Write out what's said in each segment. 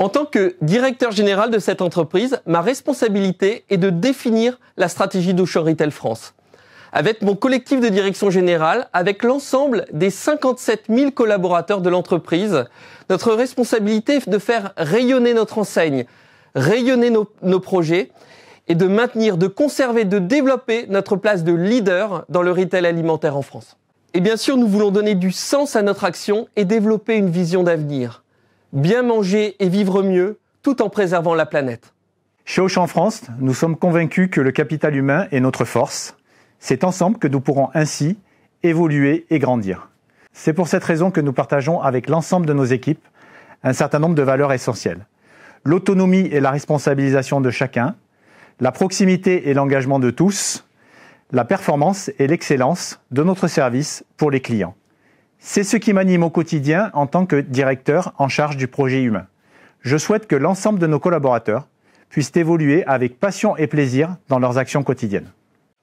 En tant que directeur général de cette entreprise, ma responsabilité est de définir la stratégie d'Auchan Retail France. Avec mon collectif de direction générale, avec l'ensemble des 57 000 collaborateurs de l'entreprise, notre responsabilité est de faire rayonner notre enseigne, rayonner nos, nos projets et de maintenir, de conserver, de développer notre place de leader dans le retail alimentaire en France. Et bien sûr, nous voulons donner du sens à notre action et développer une vision d'avenir bien manger et vivre mieux tout en préservant la planète. Chez Auchan France, nous sommes convaincus que le capital humain est notre force. C'est ensemble que nous pourrons ainsi évoluer et grandir. C'est pour cette raison que nous partageons avec l'ensemble de nos équipes un certain nombre de valeurs essentielles. L'autonomie et la responsabilisation de chacun, la proximité et l'engagement de tous, la performance et l'excellence de notre service pour les clients. C'est ce qui m'anime au quotidien en tant que directeur en charge du projet humain. Je souhaite que l'ensemble de nos collaborateurs puissent évoluer avec passion et plaisir dans leurs actions quotidiennes.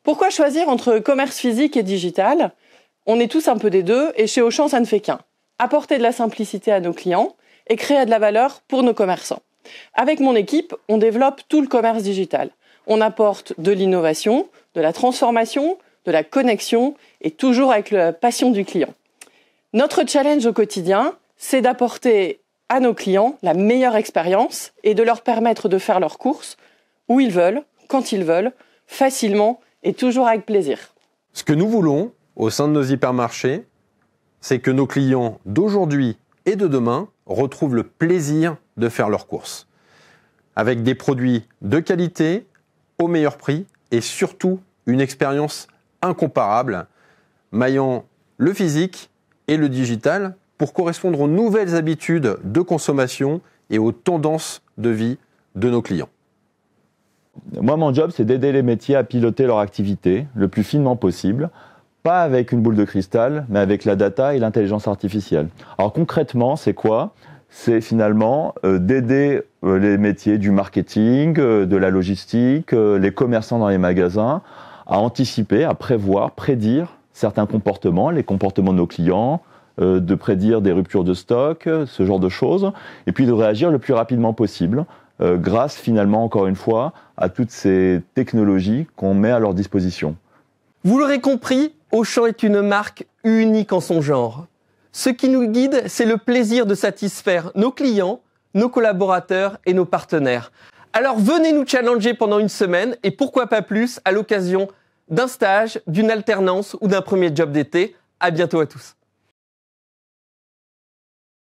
Pourquoi choisir entre commerce physique et digital On est tous un peu des deux et chez Auchan, ça ne fait qu'un. Apporter de la simplicité à nos clients et créer de la valeur pour nos commerçants. Avec mon équipe, on développe tout le commerce digital. On apporte de l'innovation, de la transformation, de la connexion et toujours avec la passion du client. Notre challenge au quotidien, c'est d'apporter à nos clients la meilleure expérience et de leur permettre de faire leurs courses où ils veulent, quand ils veulent, facilement et toujours avec plaisir. Ce que nous voulons au sein de nos hypermarchés, c'est que nos clients d'aujourd'hui et de demain retrouvent le plaisir de faire leurs courses. Avec des produits de qualité, au meilleur prix et surtout une expérience incomparable, maillant le physique et le digital pour correspondre aux nouvelles habitudes de consommation et aux tendances de vie de nos clients. Moi, mon job, c'est d'aider les métiers à piloter leur activité le plus finement possible, pas avec une boule de cristal, mais avec la data et l'intelligence artificielle. Alors concrètement, c'est quoi C'est finalement euh, d'aider euh, les métiers du marketing, euh, de la logistique, les commerçants dans les magasins, à anticiper, à prévoir, prédire certains comportements, les comportements de nos clients, euh, de prédire des ruptures de stock, ce genre de choses, et puis de réagir le plus rapidement possible, euh, grâce finalement, encore une fois, à toutes ces technologies qu'on met à leur disposition. Vous l'aurez compris, Auchan est une marque unique en son genre. Ce qui nous guide, c'est le plaisir de satisfaire nos clients, nos collaborateurs et nos partenaires. Alors venez nous challenger pendant une semaine et pourquoi pas plus à l'occasion d'un stage, d'une alternance ou d'un premier job d'été. À bientôt à tous.